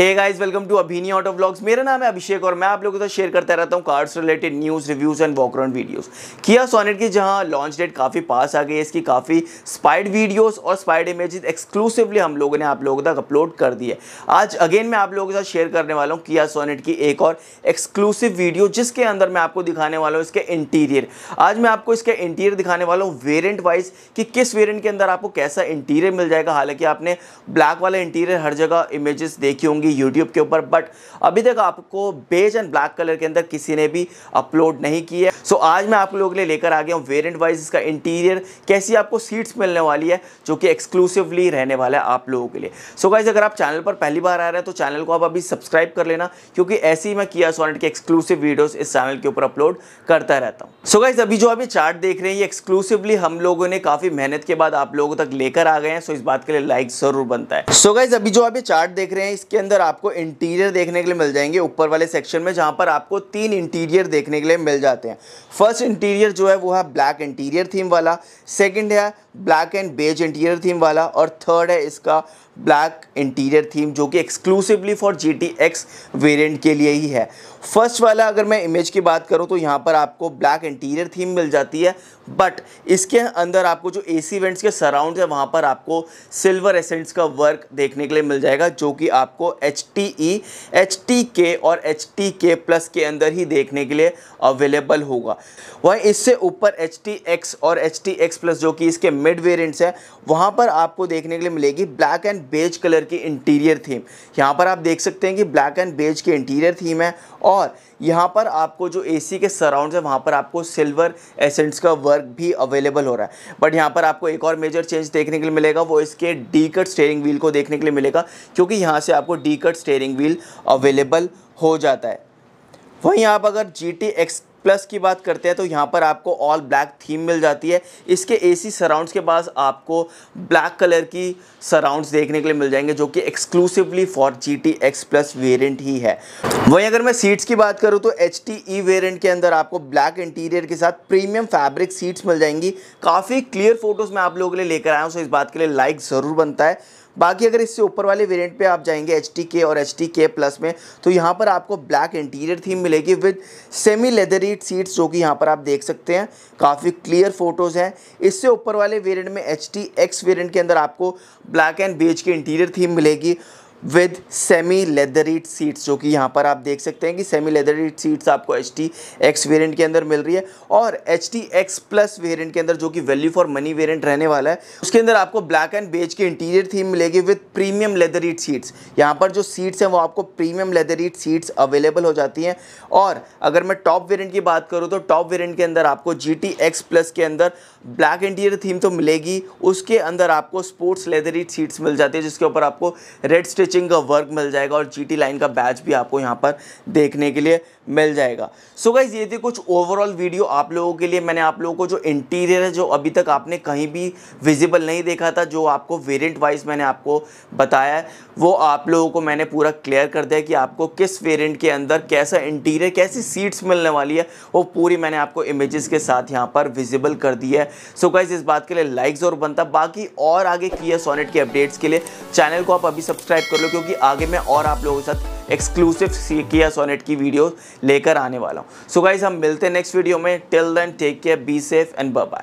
hey guys welcome to Abhini auto blogs मेरा नाम है अभिषेक और मैं आप लोगों के साथ शेयर करता रहता हूँ cars related news reviews and walkaround videos Kia Sonet की जहाँ लॉन्च डेट काफ़ी पास आ गई है इसकी काफ़ी स्पाइड वीडियोस और स्पाइड इमेजेस एक्सक्लूसिवली हम लोगों ने आप लोगों तक अपलोड कर दी है आज अगेन मैं आप लोगों के साथ शेयर करने वाला हूँ किया सोनेट की एक और एक्सक्लूसिव वीडियो जिसके अंदर मैं आपको दिखाने वाला हूँ इसके इंटीरियर आज मैं आपको इसके इंटीरियर दिखाने वाला हूँ वेरियंट वाइज कि किस वेरियंट के अंदर आपको कैसा इंटीरियर मिल जाएगा हालांकि आपने ब्लैक वाला इंटीरियर हर जगह इमेजेस देखी होंगी होगी यूट्यूब के ऊपर बट अभी तक आपको बेज एंड ब्लैक कलर के अंदर किसी ने भी अपलोड नहीं किया है सो आज मैं आप लोगों के लिए लेकर आ गया हूँ वेरियंट वाइज इसका इंटीरियर कैसी आपको सीट्स मिलने वाली है जो कि एक्सक्लूसिवली रहने वाला है आप लोगों के लिए सो so, गाइज अगर आप चैनल पर पहली बार आ रहे हैं तो चैनल को आप अभी सब्सक्राइब कर लेना क्योंकि ऐसे ही मैं किया सोनेट के एक्सक्लूसिव वीडियोज इस चैनल के ऊपर अपलोड करता रहता हूँ सो गाइज अभी जो अभी चार्ट देख रहे हैं ये एक्सक्लूसिवली हम लोगों ने काफ़ी मेहनत के बाद आप लोगों तक लेकर आ गए हैं सो so, इस बात के लिए लाइक ज़रूर बनता है सो so, गाइज अभी जो अभी चार्ट देख रहे हैं इसके अंदर अंदर आपको इंटीरियर देखने के लिए मिल जाएंगे ऊपर वाले सेक्शन में जहाँ पर आपको तीन इंटीरियर देखने के लिए मिल जाते हैं फर्स्ट इंटीरियर जो है वो है ब्लैक इंटीरियर थीम वाला सेकंड है black and beige interior theme वाला और थर्ड है इसका ब्लैक इंटीरियर थीम जो कि exclusively for G T X variant के लिए ही है फर्स्ट वाला अगर मैं इमेज की बात करूँ तो यहाँ पर आपको ब्लैक इंटीरियर थीम मिल जाती है बट इसके अंदर आपको जो ए सी वेंट्स के सराउंड है वहाँ पर आपको सिल्वर एसेंट्स का वर्क देखने के लिए मिल जाएगा जो कि आपको H T E H T K और एच टी के प्लस के अंदर ही देखने के लिए अवेलेबल होगा वहीं इससे ऊपर एच टी एक्स और एच टी एक्स प्लस जो कि इसके मिड वेरियंट्स हैं वहाँ पर आपको देखने के लिए मिलेगी ब्लैक एंड बेज कलर की इंटीरियर थीम यहाँ पर आप देख सकते हैं कि ब्लैक एंड बेज की इंटीरियर थीम है और यहाँ पर आपको जो एसी के सराउंड है वहाँ पर आपको सिल्वर एसेंट्स का वर्क भी अवेलेबल हो रहा है बट यहाँ पर आपको एक और मेजर चेंज देखने के लिए मिलेगा वो इसके डी कट स्टेयरिंग व्हील को देखने के लिए मिलेगा क्योंकि यहाँ से आपको D cut steering wheel available हो जाता है वहीं आप अगर जी टी एक्स प्लस की बात करते हैं तो यहाँ पर आपको ऑल ब्लैक थीम मिल जाती है इसके एसी सराउंड्स के पास आपको ब्लैक कलर की सराउंड्स देखने के लिए मिल जाएंगे जो कि exclusively for G T X plus variant ही है वहीं अगर मैं सीट्स की बात करूँ तो एच टी ई वेरियंट के अंदर आपको ब्लैक इंटीरियर के साथ प्रीमियम फैब्रिक सीट्स मिल जाएंगी काफ़ी क्लियर फोटोज़ मैं आप लोगों के लिए लेकर आया हूँ सो इस बात के लिए लाइक ज़रूर बनता है बाकी अगर इससे ऊपर वाले वेरिएंट पे आप जाएंगे एच के और एच के प्लस में तो यहाँ पर आपको ब्लैक इंटीरियर थीम मिलेगी विद सेमी लेदरी सीट्स जो कि यहाँ पर आप देख सकते हैं काफ़ी क्लियर फोटोज़ हैं इससे ऊपर वाले वेरिएंट में एच टी एक्स वेरियंट के अंदर आपको ब्लैक एंड बेज की इंटीरियर थीम मिलेगी विद सेमी इट सीट्स जो कि यहाँ पर आप देख सकते हैं कि सेमी लेदरीड सीट्स आपको एच टी एक्स वेरियंट के अंदर मिल रही है और H T X plus variant के अंदर जो कि वैल्यू फॉर मनी वेरियंट रहने वाला है उसके अंदर आपको ब्लैक एंड बेज के इंटीरियर थीम मिलेगी विद प्रीमियम लेदरीड सीट्स यहाँ पर जो सीट्स हैं वो आपको प्रीमियम इट सीट्स अवेलेबल हो जाती हैं और अगर मैं टॉप वेरियंट की बात करूँ तो टॉप वेरियंट के अंदर आपको जी टी एक्स प्लस के अंदर ब्लैक इंटीरियर थीम तो मिलेगी उसके अंदर आपको स्पोर्ट्स लेदरीड सीट्स मिल जाती है जिसके ऊपर आपको रेड स्टिच स्टिचिंग का वर्क मिल जाएगा और जीटी लाइन का बैच भी आपको यहाँ पर देखने के लिए मिल जाएगा सो so गाइज ये थे कुछ ओवरऑल वीडियो आप लोगों के लिए मैंने आप लोगों को जो इंटीरियर है जो अभी तक आपने कहीं भी विजिबल नहीं देखा था जो आपको वेरिएंट वाइज मैंने आपको बताया है वो आप लोगों को मैंने पूरा क्लियर कर दिया कि आपको किस वेरिएंट के अंदर कैसा इंटीरियर कैसी सीट्स मिलने वाली है वो पूरी मैंने आपको इमेजेस के साथ यहाँ पर विजिबल कर दी है सो so गाइज इस बात के लिए लाइक ज़रूर बनता बाकी और आगे किया सोनेट के अपडेट्स के लिए चैनल को आप अभी सब्सक्राइब करो लो क्योंकि आगे मैं और आप लोगों के साथ एक्सक्लूसिव किया सोनेट की वीडियो लेकर आने वाला हूँ सो गाइज हम मिलते हैं नेक्स्ट वीडियो में till then take care be safe and bye